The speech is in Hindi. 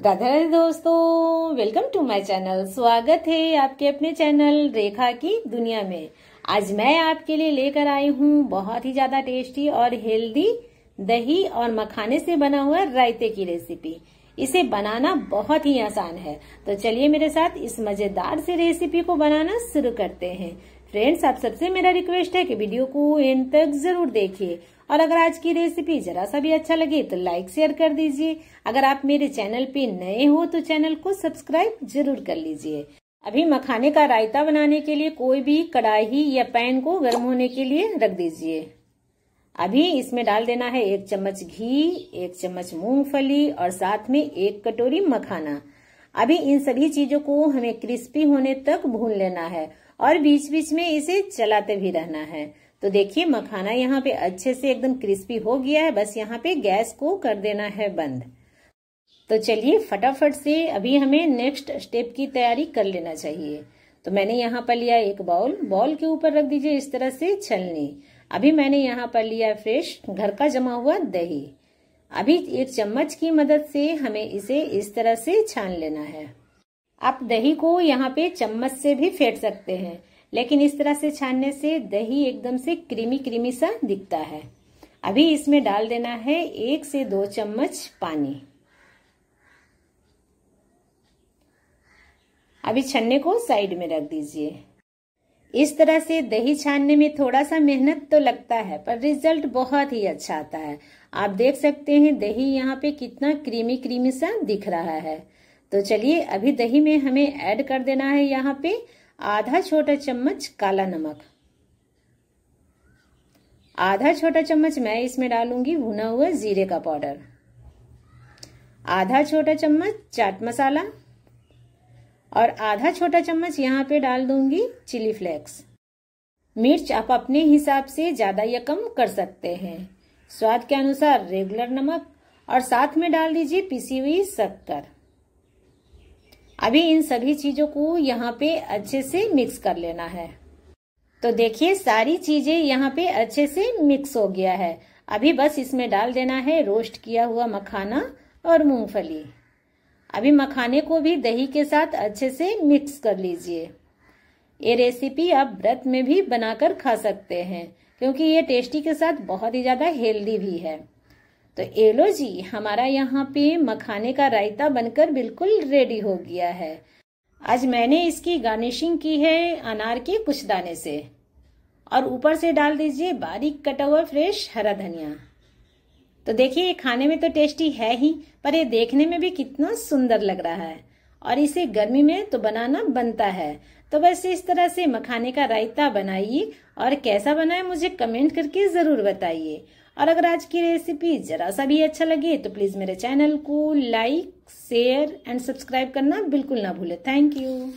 राधा राधे दोस्तों वेलकम टू माय चैनल स्वागत है आपके अपने चैनल रेखा की दुनिया में आज मैं आपके लिए लेकर आई हूँ बहुत ही ज्यादा टेस्टी और हेल्दी दही और मखाने से बना हुआ रायते की रेसिपी इसे बनाना बहुत ही आसान है तो चलिए मेरे साथ इस मजेदार से रेसिपी को बनाना शुरू करते हैं फ्रेंड्स आप सबसे मेरा रिक्वेस्ट है कि वीडियो को एंड तक जरूर देखिए और अगर आज की रेसिपी जरा सा भी अच्छा लगे तो लाइक शेयर कर दीजिए अगर आप मेरे चैनल पे नए हो तो चैनल को सब्सक्राइब जरूर कर लीजिए अभी मखाने का रायता बनाने के लिए कोई भी कढ़ाई या पैन को गर्म होने के लिए रख दीजिए अभी इसमें डाल देना है एक चम्मच घी एक चम्मच मूंगफली और साथ में एक कटोरी मखाना अभी इन सभी चीजों को हमें क्रिस्पी होने तक भून लेना है और बीच बीच में इसे चलाते भी रहना है तो देखिए मखाना यहाँ पे अच्छे से एकदम क्रिस्पी हो गया है बस यहाँ पे गैस को कर देना है बंद तो चलिए फटाफट से अभी हमें नेक्स्ट स्टेप की तैयारी कर लेना चाहिए तो मैंने यहाँ पर लिया एक बाउल बाउल के ऊपर रख दीजिए इस तरह से छलनी अभी मैंने यहाँ पर लिया फ्रेश घर का जमा हुआ दही अभी एक चम्मच की मदद से हमें इसे इस तरह से छान लेना है आप दही को यहाँ पे चम्मच से भी फेंट सकते हैं लेकिन इस तरह से छानने से दही एकदम से क्रीमी क्रीमी सा दिखता है अभी इसमें डाल देना है एक से दो चम्मच पानी अभी छन्ने को साइड में रख दीजिए इस तरह से दही छानने में थोड़ा सा मेहनत तो लगता है पर रिजल्ट बहुत ही अच्छा आता है आप देख सकते हैं दही यहाँ पे कितना क्रीमी क्रीमी सा दिख रहा है तो चलिए अभी दही में हमें ऐड कर देना है यहाँ पे आधा छोटा चम्मच काला नमक आधा छोटा चम्मच मैं इसमें डालूंगी भुना हुआ जीरे का पाउडर आधा छोटा चम्मच चाट मसाला और आधा छोटा चम्मच यहाँ पे डाल दूंगी चिली फ्लेक्स मिर्च आप अपने हिसाब से ज्यादा या कम कर सकते हैं स्वाद के अनुसार रेगुलर नमक और साथ में डाल दीजिए पिसी हुई शक्कर अभी इन सभी चीजों को यहाँ पे अच्छे से मिक्स कर लेना है तो देखिए सारी चीजें यहाँ पे अच्छे से मिक्स हो गया है अभी बस इसमें डाल देना है रोस्ट किया हुआ मखाना और मूंगफली अभी मखाने को भी दही के साथ अच्छे से मिक्स कर लीजिए ये रेसिपी आप व्रत में भी बनाकर खा सकते हैं क्योंकि ये टेस्टी के साथ बहुत ही ज़्यादा हेल्दी भी है तो एलो जी हमारा यहाँ पे मखाने का रायता बनकर बिल्कुल रेडी हो गया है आज मैंने इसकी गार्निशिंग की है अनार के कुछ दाने से और ऊपर से डाल दीजिए बारीक कटा हुआ फ्रेश हरा धनिया तो देखिए ये खाने में तो टेस्टी है ही पर ये देखने में भी कितना सुंदर लग रहा है और इसे गर्मी में तो बनाना बनता है तो बस इस तरह से मखाने का रायता बनाइए और कैसा बनाए मुझे कमेंट करके ज़रूर बताइए और अगर आज की रेसिपी जरा सा भी अच्छा लगे तो प्लीज़ मेरे चैनल को लाइक शेयर एंड सब्सक्राइब करना बिल्कुल ना भूले थैंक यू